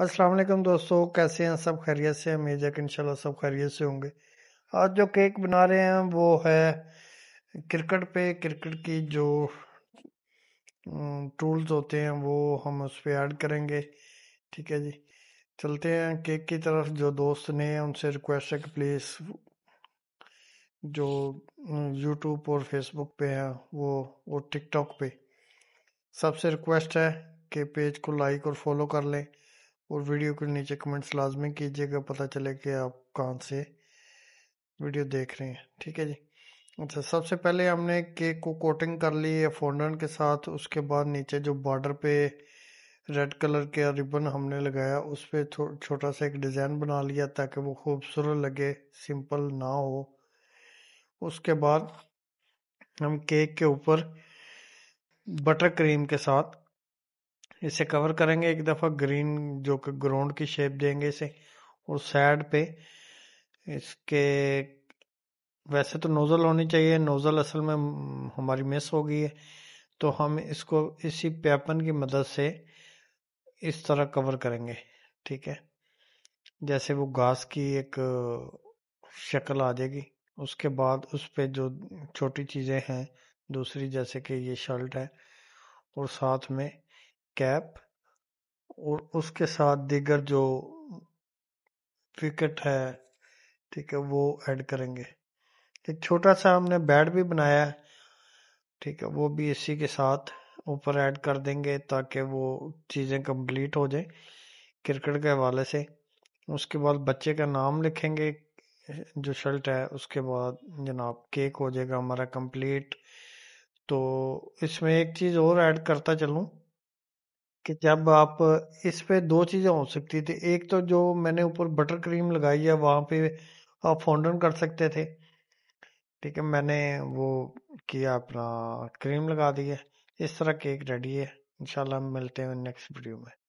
अस्सलाम वालेकुम दोस्तों कैसे हैं सब खैरियत से उम्मीद है कि इंशाल्लाह सब खैरियत से होंगे आज जो केक बना रहे हैं वो है क्रिकेट पे क्रिकेट की जो टूल्स होते हैं वो हम उस पर ऐड करेंगे ठीक है जी चलते हैं केक की तरफ जो दोस्त ने उनसे रिक्वेस्ट है कि प्लीज़ जो यूट्यूब और फेसबुक पे हैं वो और टिकटॉक पे सबसे रिक्वेस्ट है कि पेज को लाइक और फॉलो कर लें और वीडियो के नीचे कमेंट्स लाजमी कीजिएगा पता चले कि आप कहाँ से वीडियो देख रहे हैं ठीक है जी अच्छा सबसे पहले हमने केक को कोटिंग कर ली है फोंडन के साथ उसके बाद नीचे जो बॉर्डर पे रेड कलर के रिबन हमने लगाया उस पर छोटा सा एक डिज़ाइन बना लिया ताकि वो खूबसूरत लगे सिंपल ना हो उसके बाद हम केक के ऊपर बटर क्रीम के साथ इसे कवर करेंगे एक दफ़ा ग्रीन जो कि ग्राउंड की शेप देंगे इसे और साइड पे इसके वैसे तो नोज़ल होनी चाहिए नोज़ल असल में हमारी मिस हो गई है तो हम इसको इसी पेपन की मदद से इस तरह कवर करेंगे ठीक है जैसे वो घास की एक शक्ल आ जाएगी उसके बाद उस पर जो छोटी चीज़ें हैं दूसरी जैसे कि ये शर्ट है और साथ में कैप और उसके साथ दीगर जो विकेट है ठीक है वो ऐड करेंगे एक छोटा सा हमने बैड भी बनाया है ठीक है वो भी इसी के साथ ऊपर ऐड कर देंगे ताकि वो चीज़ें कंप्लीट हो जाए क्रिकेट के हवाले से उसके बाद बच्चे का नाम लिखेंगे जो शर्ट है उसके बाद जनाब केक हो जाएगा हमारा कंप्लीट तो इसमें एक चीज़ और ऐड करता चलूँ कि जब आप इस पे दो चीज़ें हो सकती थी एक तो जो मैंने ऊपर बटर क्रीम लगाई है वहाँ पे आप फोंडन कर सकते थे ठीक है मैंने वो किया अपना क्रीम लगा दी है इस तरह केक रेडी है इंशाल्लाह मिलते हैं नेक्स्ट वीडियो में